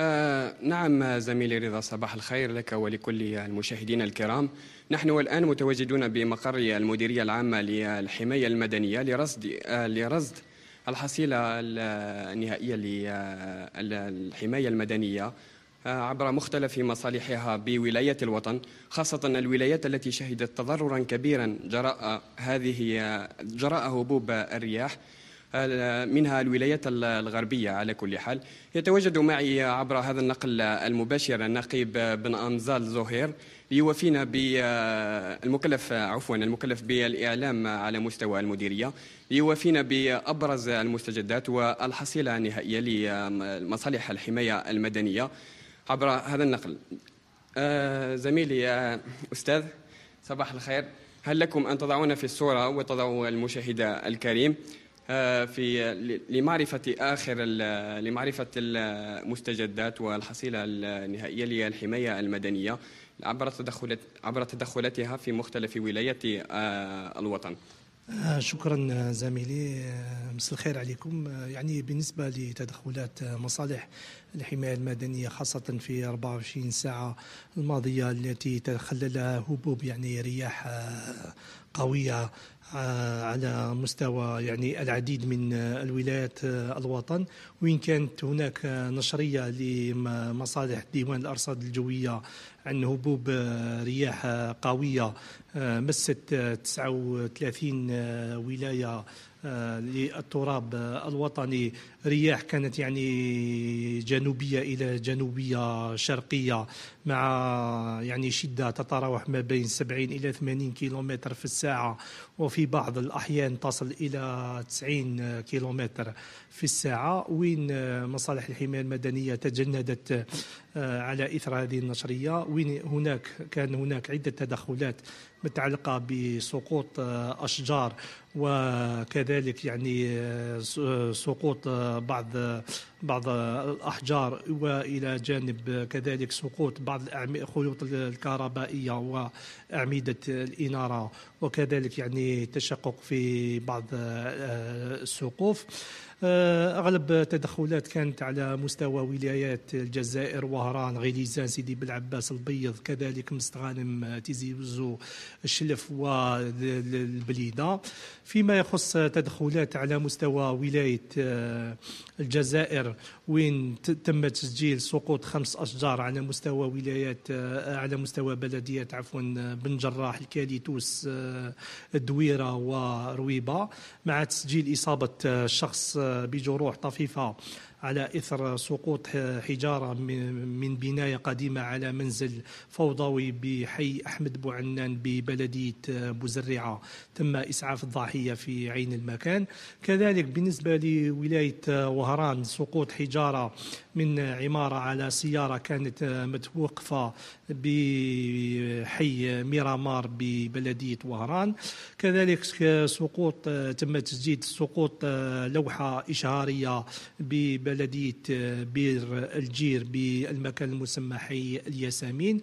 آه نعم زميلي رضا صباح الخير لك ولكل المشاهدين الكرام نحن الآن متواجدون بمقر المديرية العامة للحماية المدنية لرصد آه لرصد الحصيلة النهائية للحماية المدنية آه، عبر مختلف مصالحها بولاية الوطن خاصة الولايات التي شهدت تضررا كبيرا جراء هذه جراء هبوب الرياح منها الولايات الغربية على كل حال يتواجد معي عبر هذا النقل المباشر النقيب بن أمزال زهير ليوفينا بالمكلف عفوا المكلف بالإعلام على مستوى المديرية ليوفينا بأبرز المستجدات والحصيلة النهائية لمصالح الحماية المدنية عبر هذا النقل أه، زميلي أه، أستاذ صباح الخير هل لكم أن تضعونا في الصورة وتضعوا المشاهد الكريم آه، في لمعرفة آخر لمعرفة المستجدات والحصيلة النهائية للحماية المدنية عبر تدخلات عبر تدخلاتها في مختلف ولايات آه، الوطن. آه، شكرا زميلي مساء الخير عليكم يعني بالنسبه لتدخلات مصالح الحماية المدنية خاصة في 24 ساعة الماضية التي تخللها هبوب يعني رياح آه، قوية آه، على مستوى يعني العديد من الولايات آه، الوطن وإن كانت هناك نشرية لمصالح ديوان الأرصاد الجوية عن هبوب رياح قوية مست 39 ولاية آه، للتراب الوطني رياح كانت يعني جنوبيه الى جنوبيه شرقيه مع يعني شدة تتراوح ما بين 70 إلى 80 كيلومتر في الساعة وفي بعض الأحيان تصل إلى 90 كيلومتر في الساعة وين مصالح الحماية المدنية تجندت آه، على إثر هذه النشرية وين هناك كان هناك عدة تدخلات متعلقة بسقوط آه، أشجار وكذلك يعني آه، سقوط بعض بعض الأحجار وإلى جانب كذلك سقوط بعض بعض الخيوط الكهربائيه واعمده الاناره وكذلك يعني تشقق في بعض آه، السقوف آه، اغلب التدخلات كانت على مستوى ولايات الجزائر وهران غليزان سيدي بلعباس البيض كذلك مستغانم تيزي وزو الشلف والبليده فيما يخص تدخلات على مستوى ولايه آه، الجزائر وين تم تسجيل سقوط خمس اشجار على مستوى ولايات آه، على مستوى بلديات عفوا بن جراح الكاليتوس الدويره ورويبه مع تسجيل اصابه شخص بجروح طفيفه على إثر سقوط حجارة من بناية قديمة على منزل فوضوي بحي أحمد بوعنان ببلدية بوزرعة تم إسعاف الضحية في عين المكان كذلك بالنسبة لولاية وهران سقوط حجارة من عمارة على سيارة كانت متوقفة بحي ميرامار ببلدية وهران كذلك سقوط تم تسجيل سقوط لوحة إشهارية ب بلدية بير الجير بالمكان المسمى حي الياسمين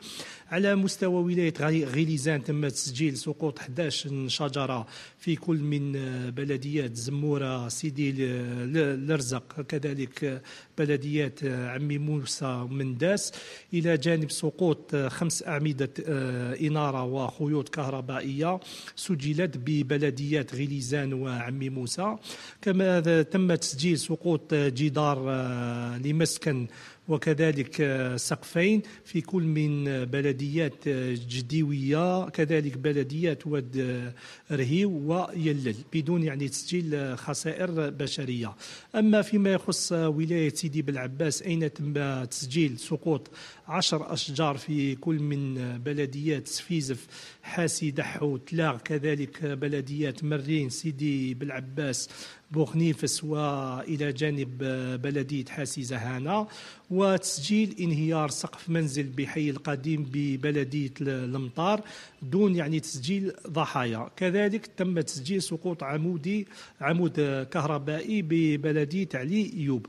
على مستوى ولاية غليزان تم تسجيل سقوط 11 شجرة في كل من بلديات زمورة سيدي الرزق كذلك بلديات عمي موسى ومنداس إلى جانب سقوط خمس أعمدة آه، إنارة وخيوط كهربائية سجلت ببلديات غليزان وعمي موسى كما تم تسجيل سقوط جدار أمتار آه، لمسكن وكذلك آه، سقفين في كل من آه، بلديات جديوية كذلك بلديات واد رهيو ويلل بدون يعني تسجيل خسائر بشرية أما فيما يخص ولاية سيدي بالعباس أين تم تسجيل سقوط عشر أشجار في كل من بلديات سفيزف حاسي دحو تلاغ كذلك بلديات مرين سيدي بالعباس بوغنيفس والى جانب آه، بلديه حاسيزه زهانه وتسجيل انهيار سقف منزل بحي القديم ببلديه المطار دون يعني تسجيل ضحايا كذلك تم تسجيل سقوط عمودي عمود آه، كهربائي ببلديه علي ايوب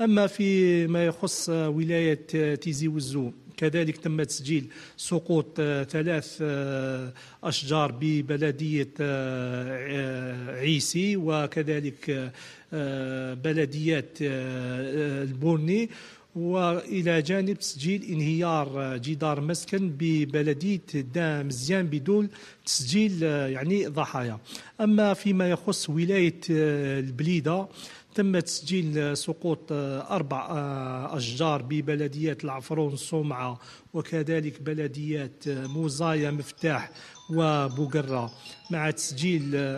اما فيما يخص آه، ولايه تيزي وزو كذلك تم تسجيل سقوط آه، ثلاث آه، أشجار ببلدية آه، عيسي وكذلك بلديات البورني والى جانب تسجيل انهيار جدار مسكن ببلديه دامزيان مزيان بدون تسجيل يعني ضحايا اما فيما يخص ولايه البليده تم تسجيل سقوط آه، أربع آه، أشجار ببلديات العفرون صومعة وكذلك بلديات آه، موزايا مفتاح وبوقرة مع تسجيل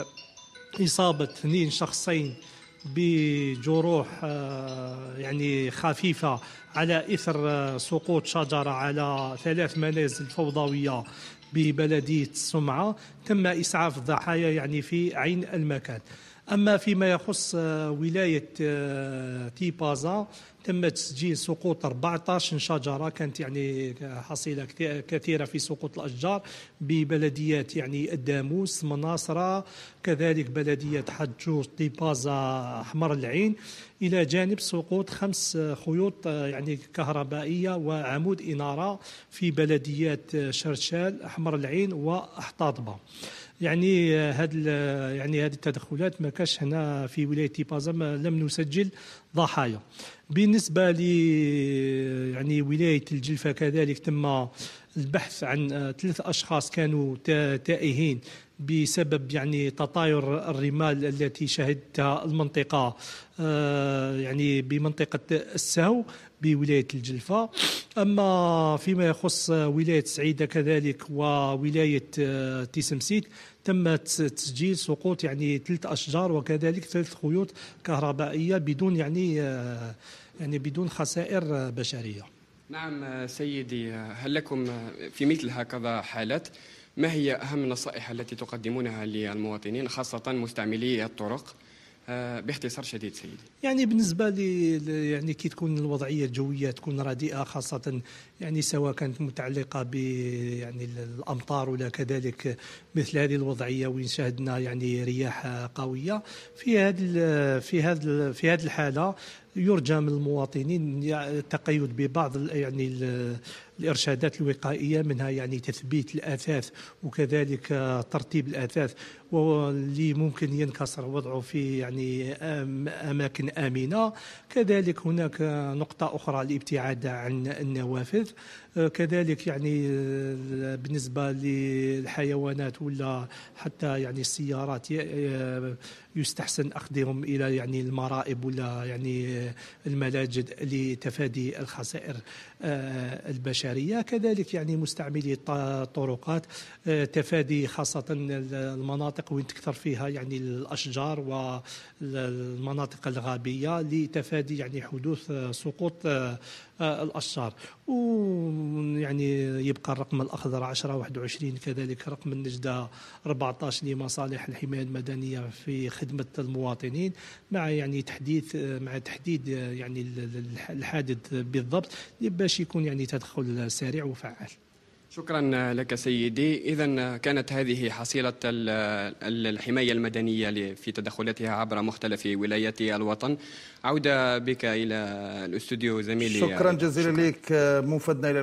إصابة اثنين شخصين بجروح يعني خفيفة على إثر سقوط شجرة على ثلاث منازل فوضوية ببلدية السمعة تم إسعاف الضحايا يعني في عين المكان أما فيما يخص آه، ولاية آه، تيبازا تم تسجيل سقوط 14 شجرة كانت يعني حصيلة كثيرة في سقوط الأشجار ببلديات يعني الداموس مناصرة كذلك بلدية حجوج طيبازا احمر العين إلى جانب سقوط خمس آه، خيوط يعني كهربائية وعمود إنارة في بلديات شرشال احمر العين وأحطاطبة. يعني, آه، آه، يعني هاد يعني هذه التدخلات ما كاش هنا في ولايه بازم لم نسجل ضحايا بالنسبه ل آه، يعني ولايه الجلفه كذلك تم البحث عن آه، ثلاث اشخاص كانوا تائهين بسبب يعني تطاير الرمال التي شهدتها المنطقه آه، يعني بمنطقه السهو بولايه الجلفه اما فيما يخص ولايه سعيده كذلك وولايه آه، تيسمسيت تم تسجيل سقوط يعني ثلاث اشجار وكذلك ثلاث خيوط كهربائيه بدون يعني يعني بدون خسائر بشريه نعم سيدي هل لكم في مثل هكذا حالات ما هي أهم النصائح التي تقدمونها للمواطنين خاصة مستعملي الطرق آه، باختصار شديد سيدي يعني بالنسبه لي يعني كي تكون الوضعيه الجويه تكون رديئه خاصه يعني سواء كانت متعلقه ب يعني الامطار ولا كذلك مثل هذه الوضعيه وين شاهدنا يعني رياح قويه في هذه في هذه في هذه الحاله يرجى من المواطنين التقيد ببعض يعني الارشادات الوقائيه منها يعني تثبيت الاثاث وكذلك ترتيب الاثاث واللي ممكن ينكسر وضعه في يعني اماكن امنه كذلك هناك نقطه اخرى الابتعاد عن النوافذ كذلك يعني بالنسبه للحيوانات ولا حتى يعني السيارات يستحسن أخذهم إلى يعني المرائب ولا يعني الملاجئ لتفادي الخسائر آه، البشرية كذلك يعني مستعملي الطرقات آه، تفادي خاصة المناطق وين تكثر فيها يعني الأشجار والمناطق الغابية لتفادي يعني حدوث آه، سقوط آه، الأشجار ويعني يبقى الرقم الأخضر 10 21 كذلك رقم النجدة 14 لمصالح الحماية المدنية في خدمة المواطنين مع يعني تحديث مع تحديد يعني الحادث بالضبط باش يكون يعني تدخل سريع وفعال شكرا لك سيدي إذا كانت هذه حصيلة الحماية المدنية في تدخلاتها عبر مختلف ولايات الوطن عودة بك إلى الاستوديو زميلي شكرا جزيلا لك موفدنا إلى